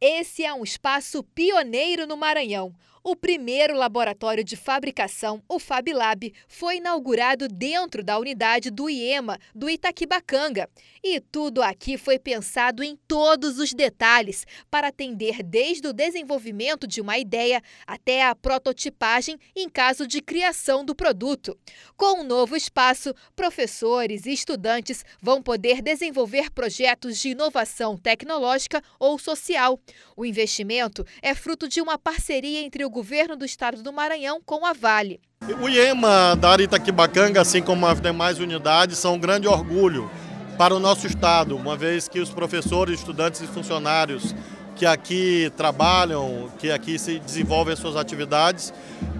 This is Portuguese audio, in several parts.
Esse é um espaço pioneiro no Maranhão o primeiro laboratório de fabricação, o FabLab, foi inaugurado dentro da unidade do IEMA, do Itaquibacanga. E tudo aqui foi pensado em todos os detalhes para atender desde o desenvolvimento de uma ideia até a prototipagem em caso de criação do produto. Com o um novo espaço, professores e estudantes vão poder desenvolver projetos de inovação tecnológica ou social. O investimento é fruto de uma parceria entre o governo do estado do Maranhão com a Vale. O IEMA da Aritaquibacanga, assim como as demais unidades, são um grande orgulho para o nosso estado, uma vez que os professores, estudantes e funcionários que aqui trabalham, que aqui se desenvolvem suas atividades,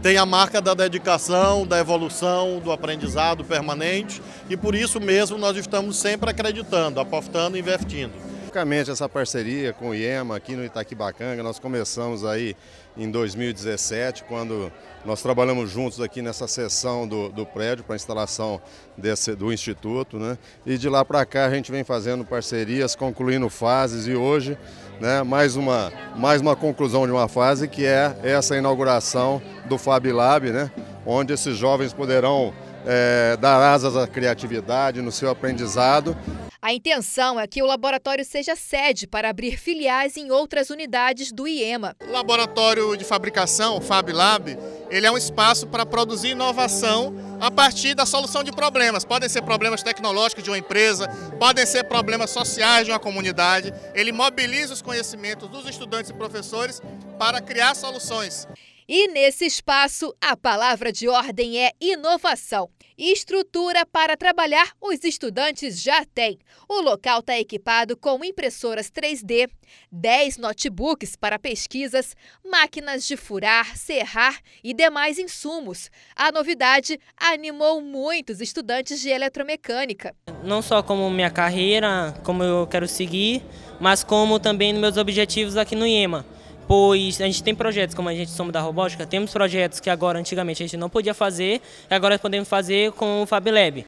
tem a marca da dedicação, da evolução, do aprendizado permanente e por isso mesmo nós estamos sempre acreditando, apostando e investindo especificamente essa parceria com o IEMA aqui no Itaquibacanga, nós começamos aí em 2017, quando nós trabalhamos juntos aqui nessa sessão do, do prédio para a instalação desse, do Instituto. Né? E de lá para cá a gente vem fazendo parcerias, concluindo fases e hoje né, mais, uma, mais uma conclusão de uma fase que é essa inauguração do Fab Lab, né, onde esses jovens poderão é, dar asas à criatividade no seu aprendizado a intenção é que o laboratório seja sede para abrir filiais em outras unidades do IEMA. O laboratório de fabricação, o FabLab, ele é um espaço para produzir inovação a partir da solução de problemas. Podem ser problemas tecnológicos de uma empresa, podem ser problemas sociais de uma comunidade. Ele mobiliza os conhecimentos dos estudantes e professores para criar soluções. E nesse espaço, a palavra de ordem é inovação. Estrutura para trabalhar os estudantes já têm. O local está equipado com impressoras 3D, 10 notebooks para pesquisas, máquinas de furar, serrar e demais insumos. A novidade animou muitos estudantes de eletromecânica. Não só como minha carreira, como eu quero seguir, mas como também meus objetivos aqui no IEMA pois a gente tem projetos, como a gente somos da robótica, temos projetos que agora antigamente a gente não podia fazer, agora podemos fazer com o FabLab.